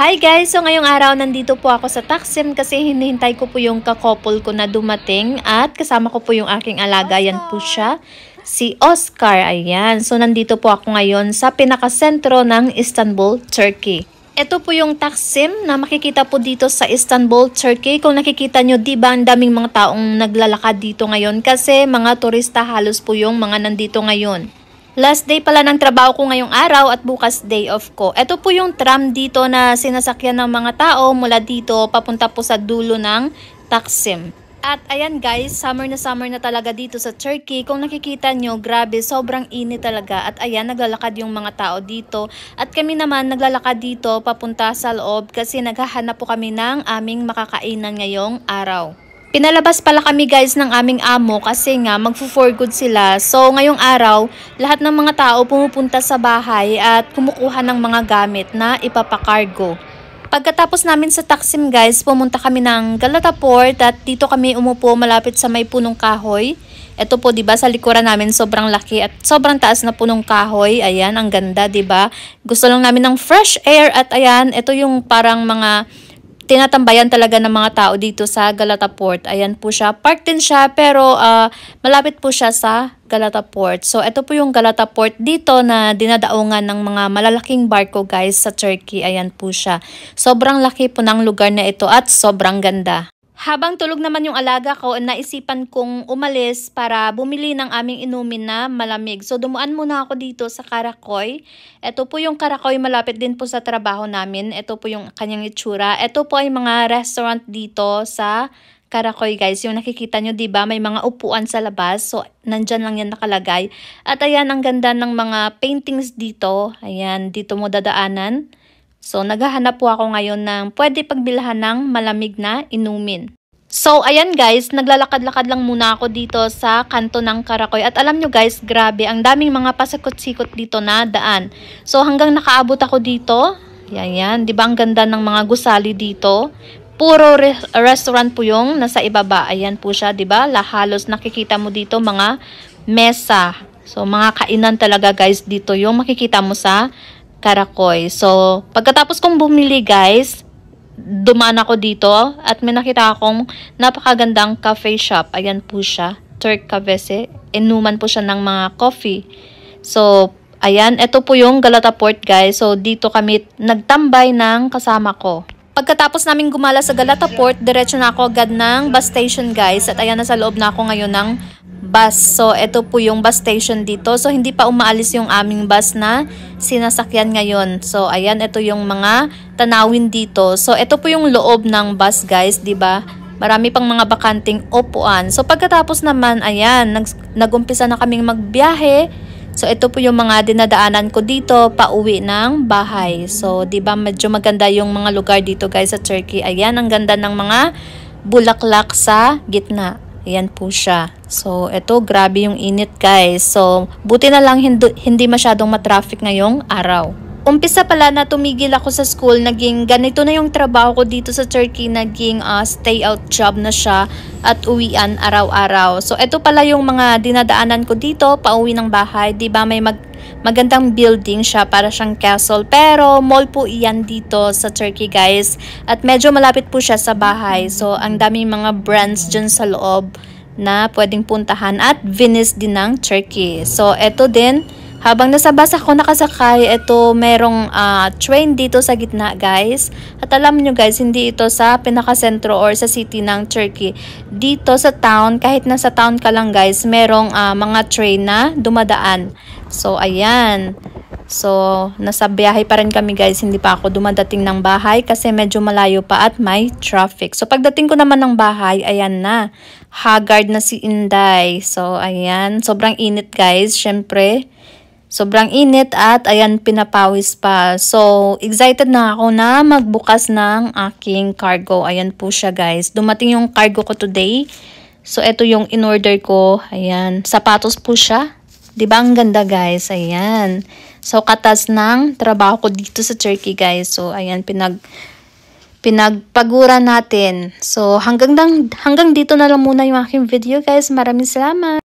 Hi guys! So ngayong araw nandito po ako sa Taksim kasi hinihintay ko po yung kakopol ko na dumating at kasama ko po yung aking alaga. Yan po siya, si Oscar. Ayan. So nandito po ako ngayon sa pinakasentro ng Istanbul, Turkey. Ito po yung Taksim na makikita po dito sa Istanbul, Turkey. Kung nakikita nyo, di ba ang daming mga taong naglalakad dito ngayon kasi mga turista halos po yung mga nandito ngayon. Last day pala ng trabaho ko ngayong araw at bukas day off ko. Ito po yung tram dito na sinasakyan ng mga tao mula dito papunta po sa dulo ng Taksim. At ayan guys, summer na summer na talaga dito sa Turkey. Kung nakikita nyo, grabe, sobrang init talaga. At ayan, naglalakad yung mga tao dito. At kami naman, naglalakad dito papunta sa loob kasi naghahanap po kami ng aming makakainan ngayong araw. Pinalabas pala kami guys ng aming amo kasi nga magfo-for good sila. So ngayong araw, lahat ng mga tao pumupunta sa bahay at kumukuha ng mga gamit na ipapakargo. Pagkatapos namin sa Taksim guys, pumunta kami ng Galataport at dito kami umupo malapit sa may punong kahoy. Ito po 'di ba sa likuran namin sobrang laki at sobrang taas na punong kahoy. Ayan, ang ganda 'di ba? Gusto lang namin ng fresh air at ayan, ito yung parang mga tinatambayan talaga ng mga tao dito sa Galata Port. Ayan po siya. Park din siya pero uh, malapit po siya sa Galata Port. So ito po yung Galata Port dito na dinadaungan ng mga malalaking barko guys sa Turkey. Ayan po siya. Sobrang laki po ng lugar na ito at sobrang ganda. Habang tulog naman yung alaga ko, naisipan kong umalis para bumili ng aming inumin na malamig. So dumuan muna ako dito sa Karakoy. Ito po yung Karakoy, malapit din po sa trabaho namin. Ito po yung kanyang itsura. Ito po ay mga restaurant dito sa Karakoy guys, yung nakikita nyo, di ba may mga upuan sa labas. So, nandyan lang yan nakalagay. At ayan, ang ganda ng mga paintings dito. Ayan, dito mo dadaanan. So, naghahanap po ako ngayon ng pwede pagbilhan ng malamig na inumin. So, ayan guys, naglalakad-lakad lang muna ako dito sa kanto ng Karakoy. At alam nyo guys, grabe, ang daming mga pasikot-sikot dito na daan. So, hanggang nakaabot ako dito, yan yan, di ba ang ganda ng mga gusali dito? Puro re restaurant po yung nasa ibaba. Ayan po siya, di ba? Halos nakikita mo dito mga mesa. So, mga kainan talaga guys dito yung makikita mo sa Karakoy. So, pagkatapos kong bumili guys, dumaan ako dito at may nakita akong napakagandang cafe shop. Ayan po siya, Turk Cavese. Inuman po siya ng mga coffee. So, ayan, ito po yung Galataport guys. So, dito kami nagtambay ng kasama ko. Pagkatapos namin gumala sa Galataport, diretso na ako agad ng bus station guys. At ayan, na sa loob na ako ngayon ng bus. So, ito po yung bus station dito. So, hindi pa umaalis yung aming bus na sinasakyan ngayon. So, ayan, ito yung mga tanawin dito. So, ito po yung loob ng bus, guys, ba diba? Marami pang mga bakanting upuan. So, pagkatapos naman, ayan, nag nagumpisa na kaming magbiyahe. So, ito po yung mga dinadaanan ko dito, pauwi ng bahay. So, ba diba, medyo maganda yung mga lugar dito, guys, sa Turkey. Ayan, ang ganda ng mga bulaklak sa gitna. Ayan po siya. So, eto, grabe yung init guys. So, buti na lang hindi, hindi masyadong matraffic ngayong araw. Umpisa pala na tumigil ako sa school, naging ganito na yung trabaho ko dito sa Turkey, naging uh, ah, stay out job na siya at uwian araw-araw. So, eto pala yung mga dinadaanan ko dito, pauwi ng bahay. ba diba, may mag Magandang building siya para siyang castle pero mall po iyan dito sa Turkey guys at medyo malapit po siya sa bahay so ang daming mga brands dyan sa loob na pwedeng puntahan at Venice din ng Turkey. So eto din habang nasa bus ako nakasakay, ito merong uh, train dito sa gitna guys. At alam nyo guys, hindi ito sa pinakasentro or sa city ng Turkey. Dito sa town, kahit nasa town ka lang guys, merong uh, mga train na dumadaan. So ayan. So, nasa biyahe pa rin kami guys, hindi pa ako dumadating ng bahay kasi medyo malayo pa at may traffic. So, pagdating ko naman ng bahay, ayan na, haggard na si Inday. So, ayan, sobrang init guys, syempre. Sobrang init at ayan pinapawis pa. So, excited na ako na magbukas ng aking cargo. Ayan po siya guys. Dumating yung cargo ko today. So, ito yung in-order ko. Ayan. Sapatos po siya. Diba ang ganda guys? Ayan. So, katas ng trabaho ko dito sa Turkey guys. So, ayan pinag pinagpagura natin. So, hanggang, hanggang dito na lang muna yung aking video guys. Maraming salamat.